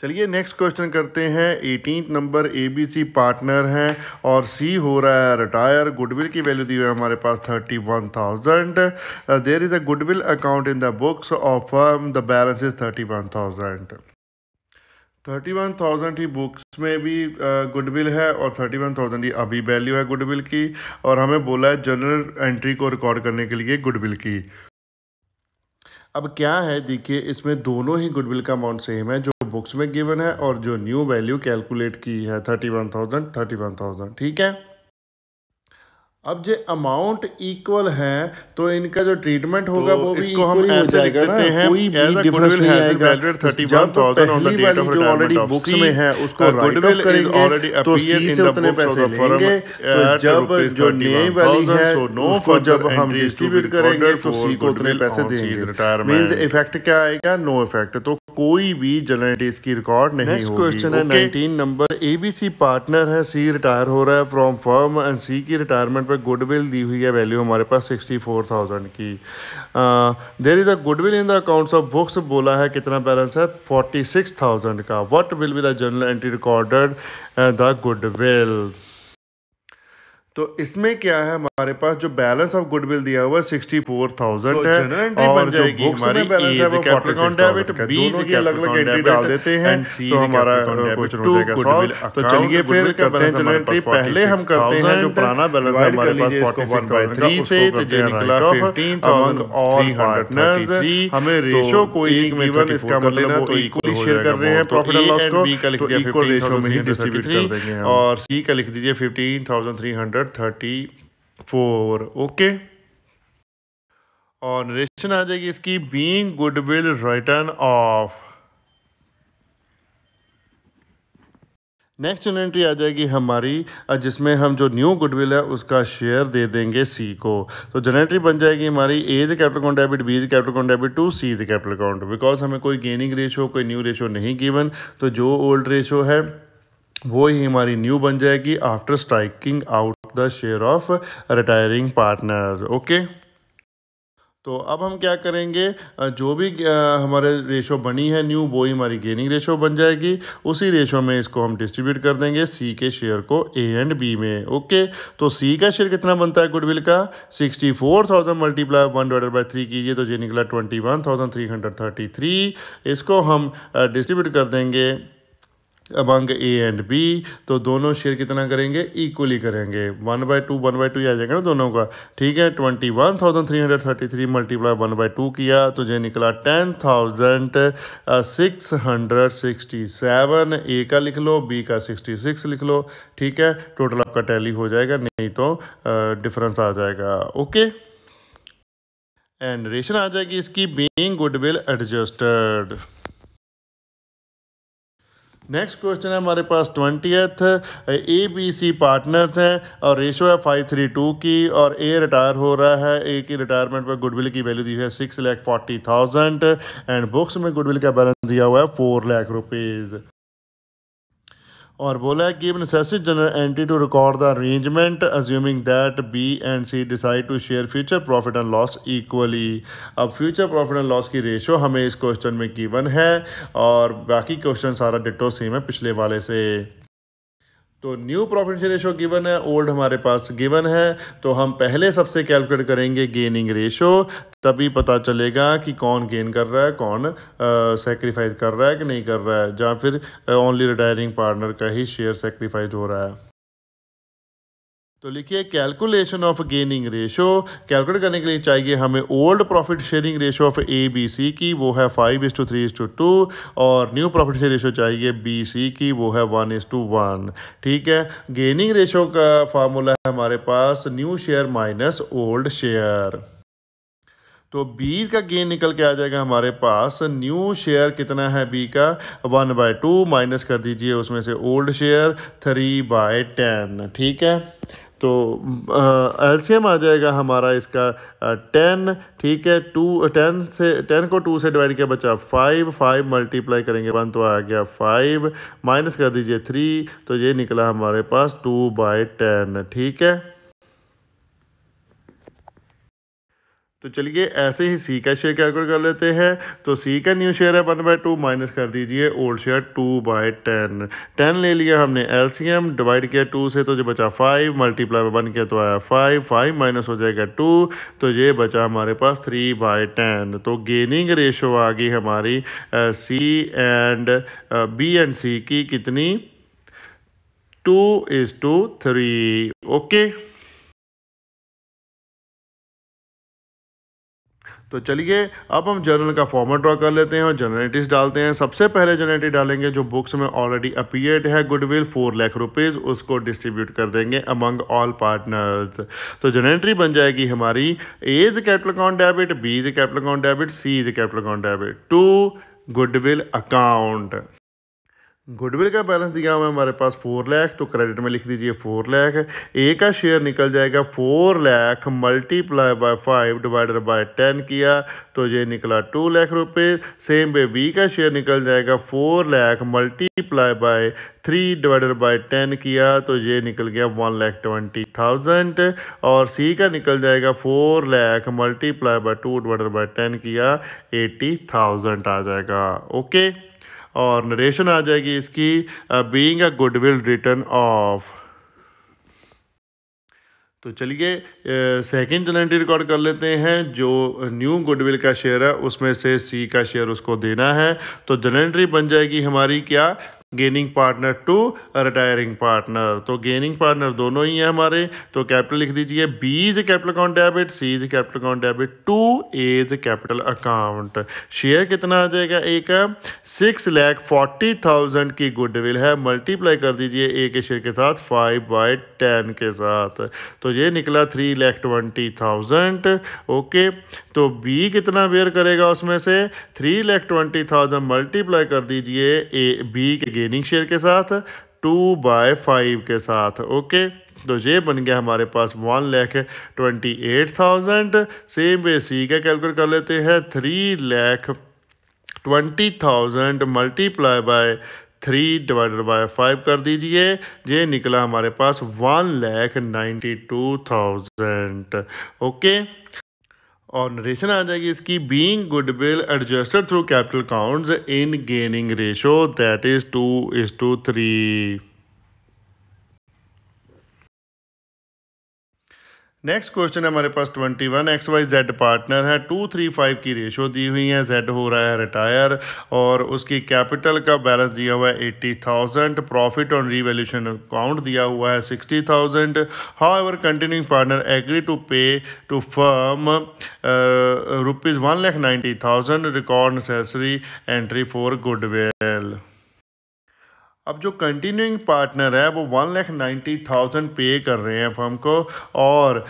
चलिए next question करते हैं एटीन नंबर एबीसी पार्टनर हैं और सी हो रहा है रिटायर गुडविल की वैल्यू दी हुई है हमारे पास thirty one thousand there is a goodwill account in the books of firm the balance is thirty one thousand thirty one thousand ही बुक्स में भी गुडविल uh, है और थर्टी वन थाउजेंड ही अभी वैल्यू है गुडविल की और हमें बोला है जनरल एंट्री को रिकॉर्ड करने के लिए गुडविल की अब क्या है देखिए इसमें दोनों ही गुडविल का अमाउंट सेम है जो बुक्स में गिवन है और जो न्यू वैल्यू कैलकुलेट की है thirty one thousand thirty one thousand ठीक है अब जो अमाउंट इक्वल है तो इनका जो ट्रीटमेंट तो होगा तो वो भी इक्वल हम हो जाएगा ना कोई भी डिफरेंस नहीं आएगा जब तो पहली वाली जो ऑलरेडी बुक्स में है उसको राइट ऑफ करेंगे तो सी से उतने पैसे लेंगे तो जब जो नई वाली है उसको जब हम डिस्ट्रीब्यूट करेंगे तो सी को उतने पैसे देंगे मींस इफेक्ट क्या आएगा नो इफेक्ट तो कोई भी जर्नलिटीज की रिकॉर्ड नहीं नेक्स्ट क्वेश्चन है नाइनटीन नंबर एबीसी पार्टनर है सी रिटायर हो रहा है फ्रॉम फर्म एंड सी की रिटायरमेंट पर गुडविल दी हुई है वैल्यू हमारे पास सिक्सटी फोर थाउजेंड की there is a goodwill in the accounts of books बोला है कितना बैलेंस है फोर्टी सिक्स थाउजेंड का what will be the journal entry recorded the goodwill तो इसमें क्या है हमारे पास जो बैलेंस ऑफ गुडविल दिया हुआ सिक्सटी फोर थाउजेंड है तो और जो बुक्स में बैलेंस है e, वो कैपिटल डेबिट बीज की अलग अलग एंट्री डाल देते हैं तो हमारा कुछ हो जाएगा तो चलिए फिर करते हैं जनरल एंट्री पहले हम करते हैं जो पुराना बैलेंस है हमारे पास फोर्टी वन बाय थ्री से तो जो निकला फिफ्टीन अमंग ऑल पार्टनर्स हमें रेशो कोई एक इवन इसका मतलब ना तो इक्वली तो शेयर कर रहे हैं प्रॉफिट एंड लॉस को तो इक्वल रेशो में ही डिस्ट्रीब्यूट कर देंगे और सी का लिख दीजिए फिफ्टीन 15300 थर्टी फोर ओके और नरेशन आ जाएगी इसकी good goodwill return of next entry आ जाएगी हमारी जिसमें हम जो न्यू गुडविल है उसका शेयर दे देंगे सी को तो जनरेटरी बन जाएगी हमारी A is capital account debit B is capital account debit to C is capital account because हमें कोई गेनिंग रेशो कोई न्यू रेशो नहीं गिवन तो जो ओल्ड रेशो है वो ही हमारी न्यू बन जाएगी after striking out the share of retiring partner okay तो अब हम क्या करेंगे जो भी हमारे रेशो बनी है न्यू वो ही हमारी गेनिंग रेशो बन जाएगी उसी रेशो में इसको हम डिस्ट्रीब्यूट कर देंगे सी के शेयर को ए एंड बी में ओके तो सी का शेयर कितना बनता है गुडविल का sixty four thousand multiply one divided by three कीजिए तो ये निकला twenty one thousand three hundred thirty three इसको हम डिस्ट्रीब्यूट कर देंगे अमंग ए एंड बी तो दोनों शेयर कितना करेंगे इक्वली करेंगे one by two one by two आ जाएगा ना दोनों का ठीक है twenty one thousand three hundred thirty three multiply one by two किया तो ये निकला ten thousand six hundred sixty seven A का लिख लो बी का सिक्सटी सिक्स लिख लो ठीक है टोटल आपका टैली हो जाएगा नहीं तो डिफरेंस आ जाएगा ओके एंड रेशन आ जाएगी इसकी being goodwill adjusted next question है हमारे पास twentieth A B C partners हैं और रेशो है फाइव थ्री टू की और ए रिटायर हो रहा है ए की रिटायरमेंट पर गुडविल की वैल्यू दी हुई है six lakh forty thousand and books में गुडविल का बैलेंस दिया हुआ है फोर लैख रुपीज़ और बोला कि even journal entry to record the arrangement assuming that B and C decide to share future profit and loss equally अब फ्यूचर प्रॉफिट एंड लॉस की रेशो हमें इस क्वेश्चन में गिवन है और बाकी क्वेश्चन सारा डिटो सेम है पिछले वाले से तो न्यू प्रॉफिट रेशो गिवन है ओल्ड हमारे पास गिवन है तो हम पहले सबसे कैलकुलेट करेंगे गेनिंग रेशो तभी पता चलेगा कि कौन गेन कर रहा है कौन सेक्रीफाइस कर रहा है कि नहीं कर रहा है या फिर ओनली रिटायरिंग पार्टनर का ही शेयर सेक्रीफाइस हो रहा है तो लिखिए calculation of gaining ratio calculate करने के लिए चाहिए हमें old profit sharing ratio of A B C की वो है five is to three is to two और न्यू प्रॉफिट शेयर रेशो चाहिए बी सी की वो है वन इज टू वन ठीक है गेनिंग रेशो का फार्मूला है हमारे पास new share minus old share तो बी का गेन निकल के आ जाएगा हमारे पास न्यू शेयर कितना है बी का वन बाय टू माइनस कर दीजिए उसमें से old share three by ten ठीक है तो एलसीएम आ जाएगा हमारा इसका टेन ठीक है टू टेन से टेन को टू से डिवाइड किया बचा फाइव फाइव मल्टीप्लाई करेंगे वन तो आ गया फाइव माइनस कर दीजिए थ्री तो ये निकला हमारे पास टू बाई टेन ठीक है तो चलिए ऐसे ही सी का शेयर कैलकुलेट कर लेते हैं तो सी का न्यू शेयर है वन बाय टू माइनस कर दीजिए old share two by ten ten ले लिया हमने एलसीएम डिवाइड किया टू से तो जो बचा फाइव मल्टीप्लाई में वन किया तो आया फाइव फाइव माइनस हो जाएगा टू तो ये बचा हमारे पास थ्री बाय टेन तो गेनिंग रेशो आ गई हमारी C and B and C की कितनी two is to three okay तो चलिए अब हम जर्नल का फॉर्मेट ड्रॉ कर लेते हैं और जर्नलिटीज डालते हैं सबसे पहले जर्नलिटी डालेंगे जो बुक्स में ऑलरेडी अपियर्ड है गुडविल फोर लाख रुपीज़ उसको डिस्ट्रीब्यूट कर देंगे अमंग ऑल पार्टनर्स तो जर्नलिटी बन जाएगी हमारी A is capital account debit B is capital account debit C is capital account debit to goodwill account goodwill का बैलेंस दिया हुआ है हमारे पास फोर लैख तो क्रेडिट में लिख दीजिए फोर लैख ए का शेयर निकल जाएगा four lakh multiply by five divided by ten किया तो ये निकला टू लाख रुपये सेम वे बी का शेयर निकल जाएगा four lakh multiply by three divided by ten किया तो ये निकल गया वन लैख ट्वेंटी थाउजेंड और सी का निकल जाएगा four lakh multiply by two divided by ten किया एटी थाउजेंड आ जाएगा ओके और नरेशन आ जाएगी इसकी being uh goodwill return off तो चलिए सेकंड टेनेंटी रिकॉर्ड कर लेते हैं जो न्यू गुडविल का शेयर है उसमें से सी का शेयर उसको देना है तो जनेंट्री बन जाएगी हमारी क्या gaining partner to retiring partner तो गेनिंग पार्टनर दोनों ही हैं हमारे तो कैपिटल लिख दीजिए B is capital account debit C is capital account debit to is capital account share कितना आ जाएगा एक सिक्स लैख फोर्टी थाउजेंड की गुडविल है मल्टीप्लाई कर दीजिए ए के शेयर के साथ फाइव बाई टेन के साथ तो ये निकला three lakh twenty thousand okay तो बी कितना बेयर करेगा उसमें से three lakh twenty thousand multiply कर दीजिए ए बी के गेनिंग शेयर के साथ टू बाय फाइव के साथ ओके तो ये बन गया हमारे पास one lakh twenty eight thousand same way C का कैलकुलेट कर लेते हैं three lakh twenty thousand multiply by three divided by five कर दीजिए ये निकला हमारे पास one lakh ninety two thousand okay और नरेशन आ जाएगी इसकी being goodwill adjusted through capital accounts in gaining ratio that is two is to three next question है हमारे पास twenty one X Y Z partner है टू थ्री फाइव की ratio दी हुई है जेड हो रहा है रिटायर और उसकी कैपिटल का बैलेंस दिया हुआ है eighty thousand profit on revaluation account दिया हुआ है sixty thousand however continuing partner agree to pay to firm rupees one lakh ninety thousand record necessary entry for goodwill अब जो कंटिन्यूइंग पार्टनर है वो वन लाख नाइन्टी थाउजेंड पे कर रहे हैं फर्म को और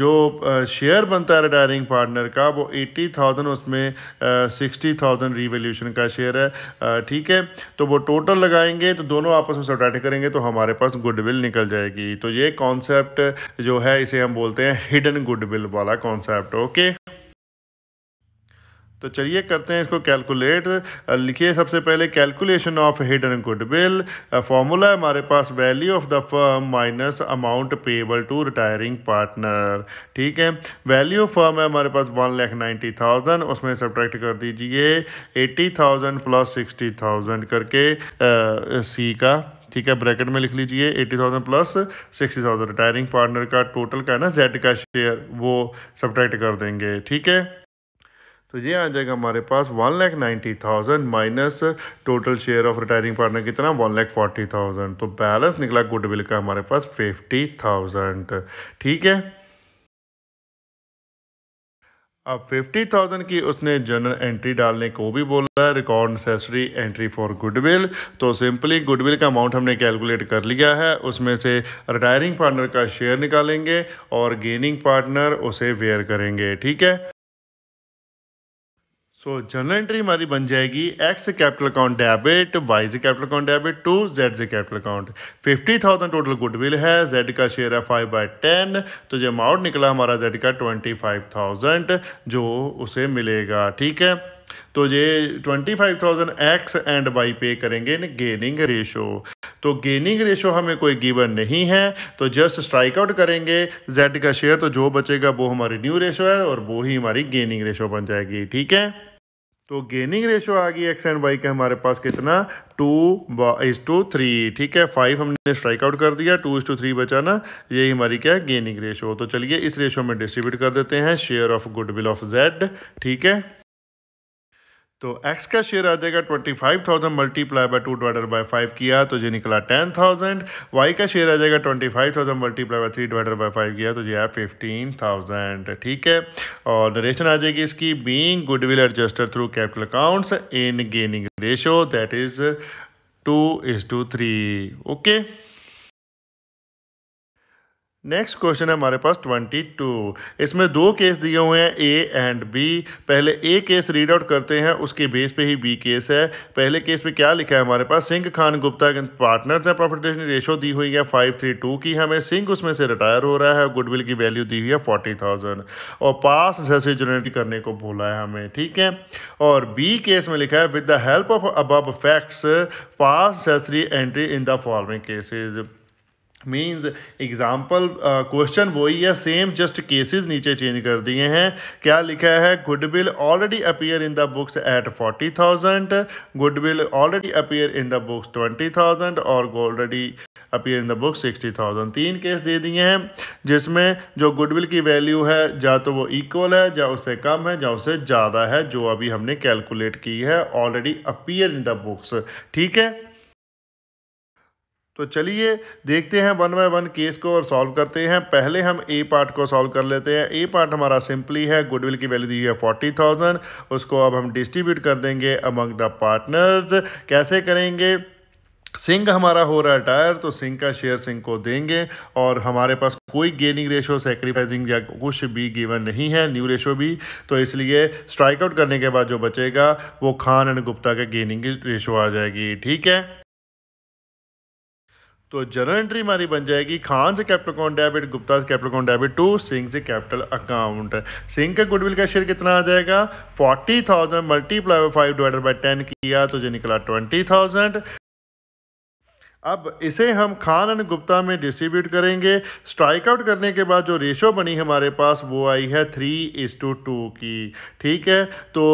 जो शेयर बनता है रिटायरिंग पार्टनर का वो एट्टी थाउजेंड उसमें सिक्सटी थाउजेंड रिवेल्यूशन का शेयर है ठीक है तो वो टोटल लगाएंगे तो दोनों आपस में सब्ट्रैक्ट करेंगे तो हमारे पास गुडविल निकल जाएगी तो ये कॉन्सेप्ट जो है इसे हम बोलते हैं हिडन गुडविल वाला कॉन्सेप्ट ओके तो चलिए करते हैं इसको कैलकुलेट लिखिए सबसे पहले calculation of hidden goodwill formula हमारे पास value of the firm minus amount payable to retiring partner ठीक है वैल्यू ऑफ फर्म है हमारे पास वन लैख नाइन्टी थाउजेंड उसमें सब्ट्रैक्ट कर दीजिए eighty thousand plus sixty thousand करके सी का ठीक है ब्रैकेट में लिख लीजिए eighty thousand plus sixty thousand retiring partner का टोटल का है ना जेड का शेयर वो सब्ट्रैक्ट कर देंगे ठीक है तो ये आ जाएगा हमारे पास one lakh ninety thousand minus total share of retiring partner कितना वन लैख फोर्टी थाउजेंड तो बैलेंस निकला गुडविल का हमारे पास फिफ्टी थाउजेंड ठीक है अब फिफ्टी थाउजेंड की उसने जनरल एंट्री डालने को भी बोला है record necessary entry for goodwill तो सिंपली गुडविल का अमाउंट हमने कैलकुलेट कर लिया है उसमें से रिटायरिंग पार्टनर का शेयर निकालेंगे और गेनिंग पार्टनर उसे वेयर करेंगे ठीक है सो जर्नल एंट्री हमारी बन जाएगी X capital account debit Y जी capital account debit to Z जी capital account fifty thousand total goodwill है जेड का शेयर है फाइव बाई टेन तो जो अमाउंट निकला हमारा जेड का ट्वेंटी फाइव थाउजेंड जो उसे मिलेगा ठीक है तो ये 25,000 एक्स एंड वाई पे करेंगे गेनिंग रेशो तो गेनिंग रेशो हमें कोई गिवन नहीं है तो जस्ट स्ट्राइक आउट करेंगे जेड का शेयर तो जो बचेगा वो हमारी न्यू रेशो है और वो ही हमारी गेनिंग रेशो बन जाएगी ठीक है तो गेनिंग रेशो आ गई एक्स एंड वाई का हमारे पास कितना टू इज टू थ्री ठीक है फाइव हमने स्ट्राइक आउट कर दिया टू इज टू थ्री बचाना यही हमारी क्या है गेनिंग रेशो तो चलिए इस रेशो में डिस्ट्रीब्यूट कर देते हैं share of goodwill of Z ठीक है तो एक्स का शेयर आ जाएगा twenty five thousand multiply by two divided by five किया तो ये निकला टेन थाउजेंड वाई का शेयर आ जाएगा twenty five thousand multiply by three divided by five किया तो ये है फिफ्टीन थाउजेंड ठीक है और नरेशन आ जाएगी इसकी being goodwill adjusted through capital accounts in gaining ratio that is two is to three okay next question है हमारे पास 22 इसमें दो केस दिए हुए हैं ए एंड बी पहले ए केस रीड आउट करते हैं उसके बेस पे ही बी केस है पहले केस में क्या लिखा है हमारे पास सिंह खान गुप्ता पार्टनर्स है प्रॉफिटेशन रेशो दी हुई है 532 की हमें सिंह उसमें से रिटायर हो रहा है गुडविल की वैल्यू दी हुई है फोर्टी और पास जैसे जनरेट करने को बोला है हमें ठीक है और बी केस में लिखा है with the help of above facts pass entry in the following cases means example question वही है सेम जस्ट केसेस नीचे चेंज कर दिए हैं क्या लिखा है goodwill already appear in the books at forty thousand goodwill already appear in the books twenty thousand और already appear in the book sixty thousand तीन केस दे दिए हैं जिसमें जो गुडविल की वैल्यू है या तो वो इक्वल है या उससे कम है या उससे ज़्यादा है जो अभी हमने कैलकुलेट की है already appear in the books ठीक है तो चलिए देखते हैं वन बाय वन केस को और सॉल्व करते हैं पहले हम ए पार्ट को सॉल्व कर लेते हैं ए पार्ट हमारा सिंपली है गुडविल की वैल्यू दी है फोर्टी थाउजेंड उसको अब हम डिस्ट्रीब्यूट कर देंगे अमंग द पार्टनर्स कैसे करेंगे सिंह हमारा हो रहा है टायर तो सिंह का शेयर सिंह को देंगे और हमारे पास कोई गेनिंग रेशो सेक्रीफाइसिंग या कुछ भी गिवन नहीं है न्यू रेशो भी तो इसलिए स्ट्राइकआउट करने के बाद जो बचेगा वो खान एंड गुप्ता का गेनिंग रेशो आ जाएगी ठीक है तो जनरल एंट्री हमारी बन जाएगी खान से कैपिटल अकाउंट डेबिट गुप्ता से capital account debit to Singh से कैपिटल अकाउंट सिंह का गुडविल का शेयर कितना आ जाएगा forty thousand multiply five divided by ten किया तो ये निकला ट्वेंटी थाउजेंड अब इसे हम खान एंड गुप्ता में डिस्ट्रीब्यूट करेंगे स्ट्राइक आउट करने के बाद जो रेशो बनी हमारे पास वो आई है थ्री इज टू टू की ठीक है तो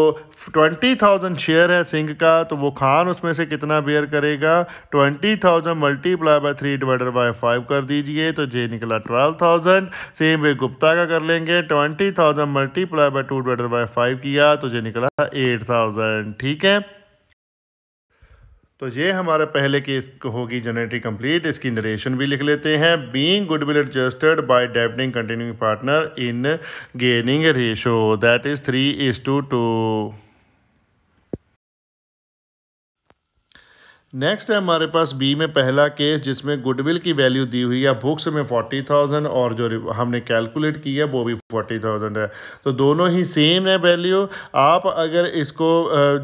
ट्वेंटी थाउजेंड शेयर है सिंह का तो वो खान उसमें से कितना बेयर करेगा twenty thousand multiply by three divided by five कर दीजिए तो जे निकला twelve thousand same way Gupta का कर लेंगे twenty thousand multiply by two divided by five किया तो जे निकला एट थाउजेंड ठीक है तो ये हमारे पहले की होगी जनरेटरी कंप्लीट इसकी नरेशन भी लिख लेते हैं being goodwill adjusted by debiting continuing partner in gaining ratio that is three is to two next है हमारे पास बी में पहला केस जिसमें गुडविल की वैल्यू दी हुई है बुक्स में फोर्टी थाउजेंड और जो हमने कैलकुलेट की है वो भी फोर्टी थाउजेंड है तो दोनों ही सेम है वैल्यू आप अगर इसको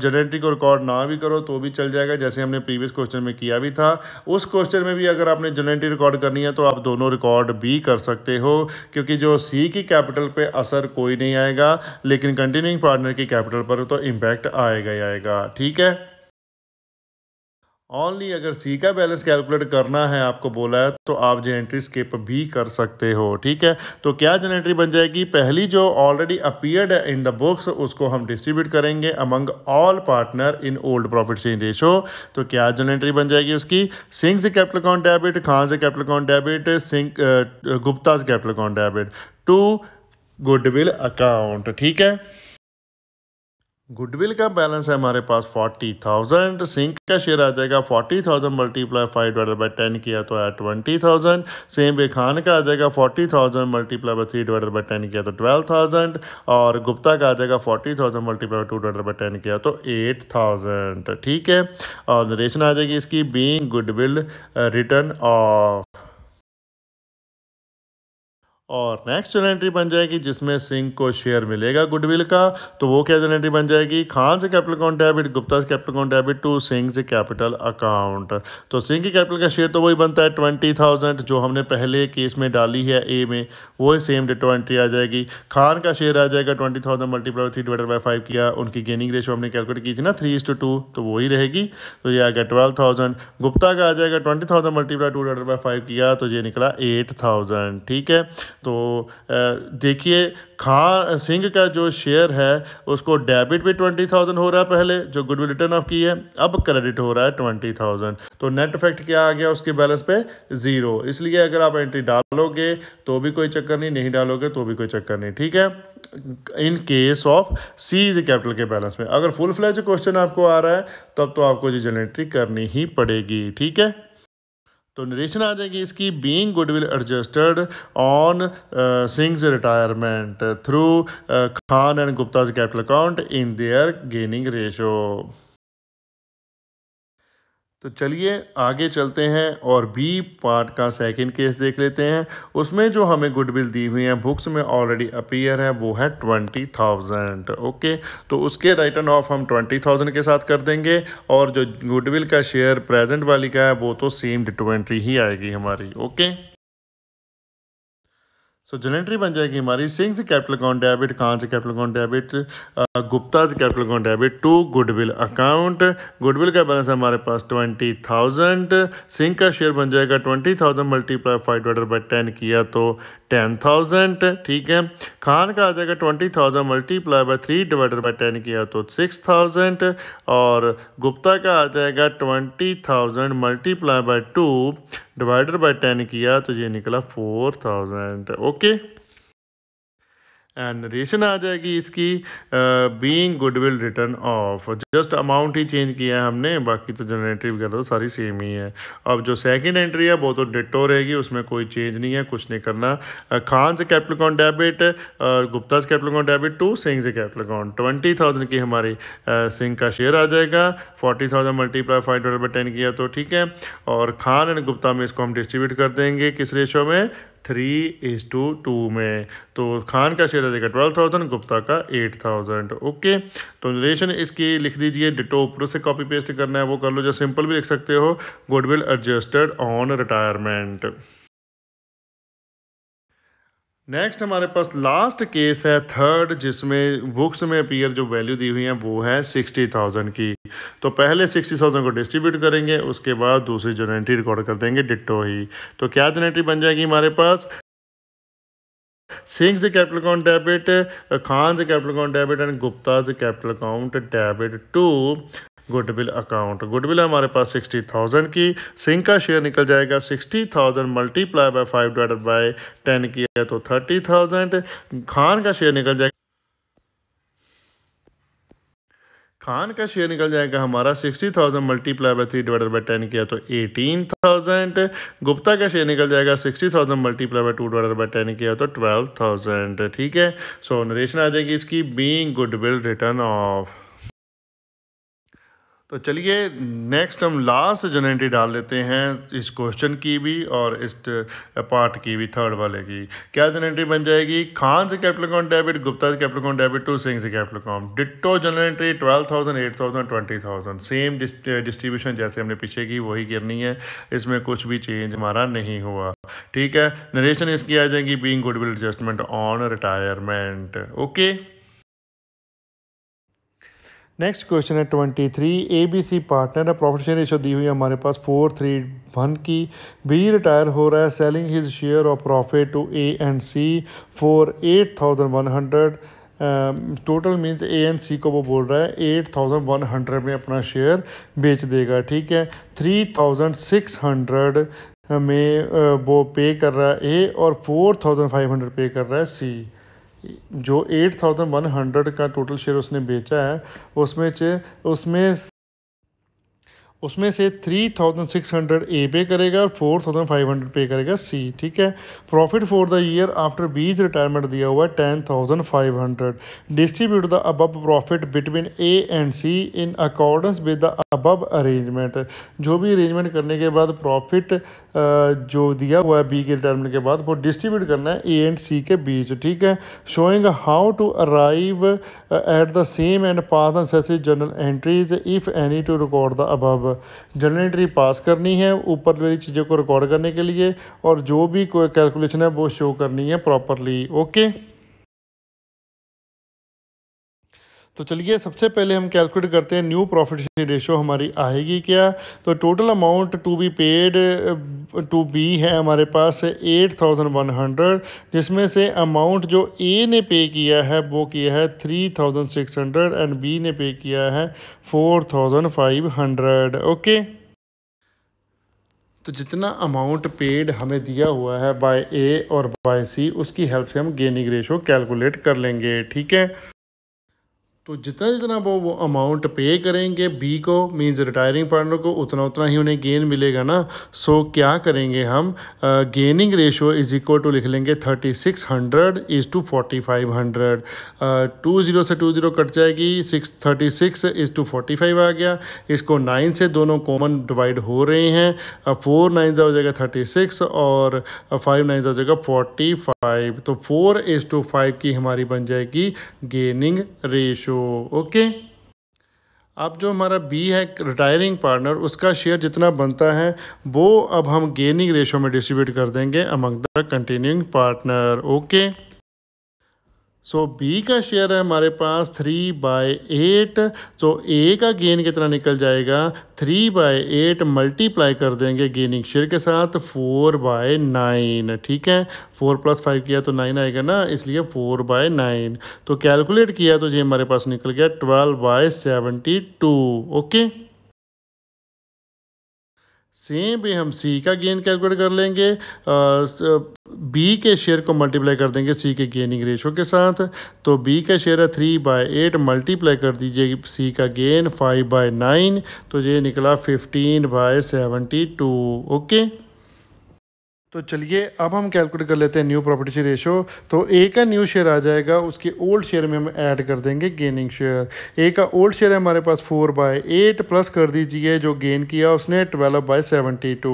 जेनेटिक रिकॉर्ड ना भी करो तो भी चल जाएगा जैसे हमने प्रीवियस क्वेश्चन में किया भी था उस क्वेश्चन में भी अगर आपने जेनेटिक रिकॉर्ड करनी है तो आप दोनों रिकॉर्ड भी कर सकते हो क्योंकि जो सी की कैपिटल पर असर कोई नहीं आएगा लेकिन कंटिन्यूइंग पार्टनर की कैपिटल पर तो इम्पैक्ट आएगा ही आएगा ठीक है ऑनली अगर सी का बैलेंस कैलकुलेट करना है आपको बोला है तो आप एंट्री स्किप भी कर सकते हो ठीक है तो क्या एंट्री बन जाएगी पहली जो ऑलरेडी अपियर्ड है इन द बुक्स उसको हम डिस्ट्रीब्यूट करेंगे among all partner in old profit change ratio तो क्या एंट्री बन जाएगी उसकी सिंह से कैपिटल अकाउंट डेबिट खान से capital account debit Singh Gupta से capital account debit to goodwill account ठीक है गुडविल का बैलेंस है हमारे पास फोर्टी थाउजेंड सिंक का शेयर आ जाएगा forty thousand multiply five divide by ten किया तो है twenty thousand same way Khan का आ जाएगा forty thousand multiply by three divide by ten किया तो ट्वेल्व थाउजेंड और गुप्ता का आ जाएगा forty thousand multiply two divide by ten किया तो एट थाउजेंड ठीक है और नरेशन आ जाएगी इसकी being goodwill written uh, off और नेक्स्ट एंट्री बन जाएगी जिसमें सिंह को शेयर मिलेगा गुडविल का तो वो क्या एंट्री बन जाएगी खान से कैपिटल अकाउंट डेबिट गुप्ता से capital account debit to Singh से कैपिटल अकाउंट तो सिंह के कैपिटल का शेयर तो वही बनता है ट्वेंटी थाउजेंड जो हमने पहले केस में डाली है ए में वही सेम डेटो एंट्री आ जाएगी खान का शेयर आ जाएगा twenty thousand multiply three divide by five किया उनकी गेनिंग रेशो हमने कैलकुलेट की थी ना थ्री टू टू तो वही रहेगी तो ये आ गया ट्वेल्व थाउजेंड गुप्ता का आ जाएगा twenty thousand multiply two divide by five किया तो ये निकला एट थाउजेंड ठीक है तो देखिए खां सिंह का जो शेयर है उसको डेबिट भी ट्वेंटी थाउजेंड हो रहा है पहले जो गुडविल रिटर्न ऑफ की है अब क्रेडिट हो रहा है ट्वेंटी थाउजेंड तो नेट इफेक्ट क्या आ गया उसके बैलेंस पे ज़ीरो इसलिए अगर आप एंट्री डालोगे तो भी कोई चक्कर नहीं नहीं डालोगे तो भी कोई चक्कर नहीं ठीक है इन केस ऑफ सीज कैपिटल के बैलेंस में अगर फुल फ्लैज क्वेश्चन आपको आ रहा है तब तो आपको जी जनरेट्री करनी ही पड़ेगी ठीक है तो नरेशन आ जाएगी इसकी being goodwill adjusted on Singh's retirement through Khan and Gupta's capital account in their gaining ratio तो चलिए आगे चलते हैं और बी पार्ट का सेकंड केस देख लेते हैं उसमें जो हमें गुडविल दी हुई है बुक्स में ऑलरेडी अपीयर है वो है ट्वेंटी थाउजेंड ओके तो उसके रिटर्न ऑफ हम ट्वेंटी थाउजेंड के साथ कर देंगे और जो गुडविल का शेयर प्रेजेंट वाली का है वो तो सेम ट्वेंटी ही आएगी हमारी ओके सो जनरेटरी बन जाएगी हमारी सिंह से कैपिटल अकाउंट डेबिट खान से कैपिटल अकाउंट डेबिट गुप्ता से capital account debit to goodwill account goodwill का बैलेंस हमारे पास ट्वेंटी थाउजेंड सिंह का शेयर बन जाएगा twenty thousand multiply five divided by ten किया तो टेन थाउजेंड ठीक है खान का आ जाएगा twenty thousand multiply by three divided by ten किया तो सिक्स थाउजेंड और गुप्ता का आ जाएगा twenty thousand multiply by two divided by ten किया तो ये निकला four thousand okay and narration आ जाएगी इसकी being goodwill return off just amount ही चेंज किया है हमने बाकी तो जनरल एंट्री वगैरह तो सारी सेम ही है अब जो सेकंड एंट्री है वो तो डिटो रहेगी उसमें कोई चेंज नहीं है कुछ नहीं करना खान से कैपिटल अकाउंट डेबिट और गुप्ता से capital account debit to Singh से कैपिटल अकाउंट ट्वेंटी थाउजेंड की हमारी सिंह का शेयर आ जाएगा forty thousand multiply five hundred by ten किया तो ठीक है और खान एंड गुप्ता में इसको हम डिस्ट्रीब्यूट कर देंगे किस रेशो में थ्री इज टू टू में तो खान का शेयर रहेगा ट्वेल्व थाउजेंड गुप्ता का एट थाउजेंड ओके तो रिलेशन इसकी लिख दीजिए डिटो ऊपर से कॉपी पेस्ट करना है वो कर लो जो सिंपल भी लिख सकते हो goodwill adjusted on retirement next हमारे पास लास्ट केस है थर्ड जिसमें बुक्स में अपीयर जो वैल्यू दी हुई है वो है सिक्सटी थाउजेंड की तो पहले सिक्सटी थाउजेंड को डिस्ट्रीब्यूट करेंगे उसके बाद दूसरी जो एंट्री रिकॉर्ड कर देंगे डिट्टो ही तो क्या जो बन जाएगी हमारे पास अकाउंट डेबिट खान से capital account debit and Gupta से capital account debit to goodwill account goodwill हमारे पास सिक्सटी थाउजेंड की सिंह का शेयर निकल जाएगा sixty thousand multiply by five divided by ten किया तो थर्टी थाउजेंड खान का शेयर निकल जाएगा खान का शेयर निकल जाएगा हमारा sixty thousand multiply by three divided by ten किया तो एटीन थाउजेंड गुप्ता का शेयर निकल जाएगा sixty thousand multiply by two divided by ten किया तो ट्वेल्व थाउजेंड ठीक है सो so, नरेशन आ जाएगी इसकी बीइंग गुडविल रिटर्न ऑफ तो चलिए नेक्स्ट हम लास्ट एंट्री डाल लेते हैं इस क्वेश्चन की भी और इस पार्ट uh, की भी थर्ड वाले की क्या जेनेंट्री बन जाएगी खान से कैपिटल अकाउंट डेबिट गुप्ता से capital account debit to Singh से कैपिटल अकाउंट डिट्टो जेनेंट्री twelve thousand eight thousand twenty thousand same distribution जैसे हमने पीछे की वही करनी है इसमें कुछ भी चेंज हमारा नहीं हुआ ठीक है नरेशन इसकी आ जाएगी being goodwill adjustment on retirement okay next question है twenty three A B C partner है प्रॉफिट शेयर रेशो दी हुई है हमारे पास फोर थ्री वन की बी रिटायर हो रहा है selling his share of profit to A and C four eight thousand one hundred total means A and C को वो बोल रहा है एट थाउजेंड वन हंड्रेड में अपना शेयर बेच देगा ठीक है थ्री थाउजेंड सिक्स हंड्रेड में uh, वो पे कर रहा है ए और फोर थाउजेंड फाइव हंड्रेड पे कर रहा है सी जो एट थाउजेंड वन हंड्रेड का टोटल शेयर उसने बेचा है उसमें से उसमें उसमें से 3600 ए पे करेगा और 4500 पे करेगा सी ठीक है profit for the year after B's retirement दिया हुआ है 10500 distribute the above profit between A and C in accordance with the above arrangement जो भी अरेंजमेंट करने के बाद प्रॉफिट जो दिया हुआ है बी के रिटायरमेंट के बाद वो डिस्ट्रीब्यूट करना है ए एंड सी के बीच ठीक है showing how to arrive at the same and pass the general entries if any to record the above journal entry pass करनी है ऊपर वाली चीज़ों को रिकॉर्ड करने के लिए और जो भी कोई कैलकुलेशन है वो शो करनी है प्रॉपरली ओके तो चलिए सबसे पहले हम कैलकुलेट करते हैं न्यू प्रॉफिट रेशो हमारी आएगी क्या तो total amount to be paid to be है हमारे पास एट थाउजेंड वन हंड्रेड जिसमें से अमाउंट जो ए ने पे किया है वो किया है three thousand six hundred and B ने पे किया है four thousand five hundred okay तो जितना अमाउंट पेड हमें दिया हुआ है बाय ए और बाय सी उसकी हेल्प से हम गेनिंग रेशो कैलकुलेट कर लेंगे ठीक है तो जितना जितना वो वो अमाउंट पे करेंगे बी को मीन्स रिटायरिंग पार्टनर को उतना उतना ही उन्हें गेन मिलेगा ना सो so, क्या करेंगे हम gaining ratio is equal to लिख लेंगे thirty six hundred is to forty five hundred two zero से टू ज़ीरो कट जाएगी six thirty six is to forty five आ गया इसको नाइन से दोनों कॉमन डिवाइड हो रहे हैं फोर uh, नाइन हो जाएगा थर्टी सिक्स और फाइव uh, नाइन हो जाएगा फोर्टी फाइव तो फोर इज़ टू फाइव की हमारी बन जाएगी गेनिंग रेशो ओके अब जो हमारा बी है रिटायरिंग पार्टनर उसका शेयर जितना बनता है वो अब हम गेनिंग रेशो में डिस्ट्रीब्यूट कर देंगे among the continuing partner okay so so, B का शेयर है हमारे पास थ्री बाय एट तो ए का गेन कितना निकल जाएगा थ्री बाय एट मल्टीप्लाई कर देंगे गेनिंग शेयर के साथ फोर बाय नाइन ठीक है फोर प्लस फाइव किया तो नाइन आएगा ना इसलिए फोर बाय नाइन तो कैलकुलेट किया तो ये हमारे पास निकल गया twelve by seventy two okay same way हम सी का गेन कैलकुलेट कर लेंगे बी के शेयर को मल्टीप्लाई कर देंगे सी के गेनिंग रेशो के साथ तो बी का शेयर है थ्री बाय एट मल्टीप्लाई कर दीजिए सी का गेन फाइव बाय नाइन तो ये निकला fifteen by seventy two okay तो चलिए अब हम कैलकुलेट कर लेते हैं न्यू प्रॉपर्टी शेयर रेशो तो ए का न्यू शेयर आ जाएगा उसके ओल्ड शेयर में हम ऐड कर देंगे गेनिंग शेयर ए का ओल्ड शेयर है हमारे पास फोर बाय एट प्लस कर दीजिए जो गेन किया उसने twelve by seventy two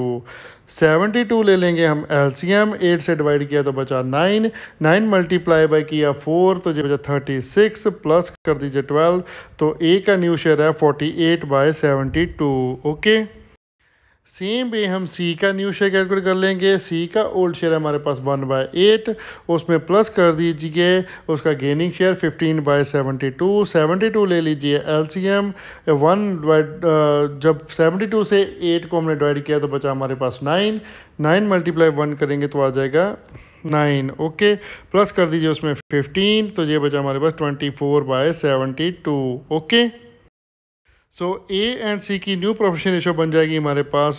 72 two ले लेंगे हम एल सी एम एट से डिवाइड किया तो बचा नाइन नाइन मल्टीप्लाई बाय किया फोर तो जो बचा थर्टी सिक्स प्लस कर दीजिए ट्वेल्व तो ए का न्यू शेयर है forty eight by seventy two okay same way हम सी का न्यू शेयर कैलकुलेट कर लेंगे सी का ओल्ड शेयर हमारे पास वन बाय एट उसमें प्लस कर दीजिए उसका gaining share fifteen by seventy two seventy two ले लीजिए एल सी एम वन जब सेवेंटी टू से एट को हमने डिवाइड किया तो बचा हमारे पास नाइन नाइन मल्टीप्लाई वन करेंगे तो आ जाएगा नाइन ओके प्लस कर दीजिए उसमें फिफ्टीन तो ये बचा हमारे पास twenty four by seventy two okay so A and C की न्यू प्रोफेशन रेशो बन जाएगी हमारे पास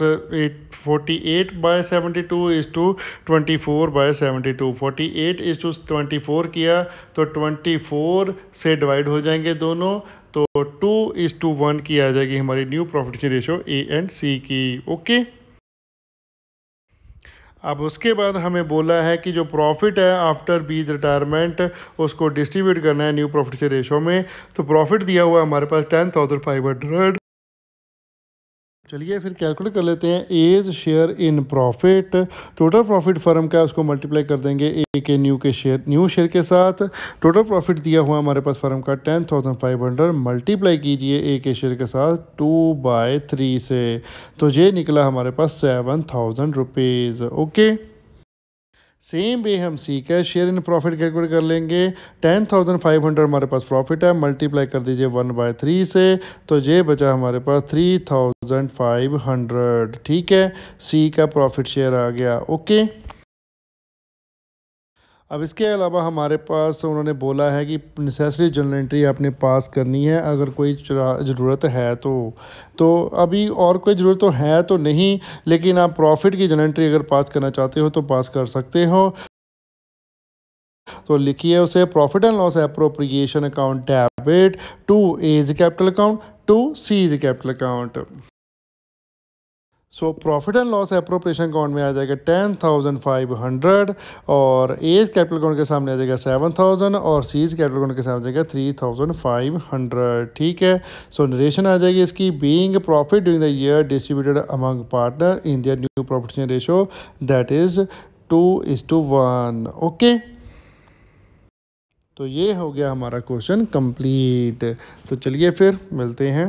forty eight by seventy two is to twenty four by seventy two forty eight is to twenty four किया तो twenty four से divide हो जाएंगे दोनों तो टू इज़ टू वन की आ जाएगी हमारी new profession ratio A and C की ओके okay? अब उसके बाद हमें बोला है कि जो प्रॉफिट है आफ्टर बीज रिटायरमेंट उसको डिस्ट्रीब्यूट करना है न्यू प्रॉफिट के रेशो में तो प्रॉफिट दिया हुआ हमारे पास टेन थाउजेंड फाइव हंड्रेड चलिए फिर कैलकुलेट कर लेते हैं A's share in profit total profit firm का उसको मल्टीप्लाई कर देंगे ए के न्यू के शेयर न्यू शेयर के साथ टोटल प्रॉफिट दिया हुआ हमारे पास फर्म का ten thousand five hundred multiply कीजिए ए के शेयर के साथ टू बाय थ्री से तो ये निकला हमारे पास seven thousand rupees okay same way हम C cash share in profit calculate कर लेंगे टेन थाउजेंड फाइव हंड्रेड हमारे पास प्रॉफिट है मल्टीप्लाई कर दीजिए वन बाय थ्री से तो ये बचा हमारे पास थ्री थाउजेंड फाइव हंड्रेड ठीक है सी का प्रॉफिट शेयर आ गया ओके अब इसके अलावा हमारे पास उन्होंने बोला है कि नेसेसरी जर्नल एंट्री आपने पास करनी है अगर कोई ज़रूरत है तो तो अभी और कोई ज़रूरत तो है तो नहीं लेकिन आप प्रॉफिट की जर्नल एंट्री अगर पास करना चाहते हो तो पास कर सकते हो तो लिखिए उसे profit and loss appropriation account debit to A's capital account to C is capital account so profit and loss appropriation account में आ जाएगा टेन थाउजेंड फाइव हंड्रेड और एज कैपिटल अकाउंट के सामने आ जाएगा सेवन थाउजेंड और सीज कैपिटल अकाउंट के सामने आ जाएगा थ्री थाउजेंड फाइव हंड्रेड ठीक है सो so, नरेशन आ जाएगी इसकी being profit during the year distributed among partner in their new profit ratio that is two is to one okay तो ये हो गया हमारा क्वेश्चन कंप्लीट तो चलिए फिर मिलते हैं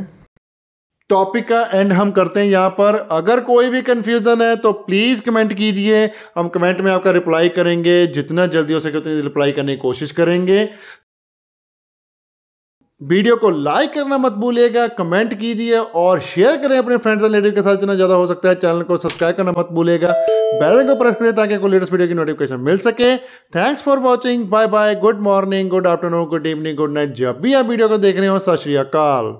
टॉपिक का एंड हम करते हैं यहाँ पर अगर कोई भी कन्फ्यूज़न है तो प्लीज़ कमेंट कीजिए हम कमेंट में आपका रिप्लाई करेंगे जितना जल्दी हो सके उतनी रिप्लाई करने की कोशिश करेंगे वीडियो को लाइक करना मत भूलिएगा कमेंट कीजिए और शेयर करें अपने फ्रेंड्स और रिलेटिव के साथ जितना ज़्यादा हो सकता है चैनल को सब्सक्राइब करना मत भूलिएगा बेल को प्रेस करें ताकि आपको लेटेस्ट वीडियो की नोटिफिकेशन मिल सके thanks for watching bye bye good morning good afternoon good evening good night जब भी आप वीडियो को देख रहे हो सत अकाल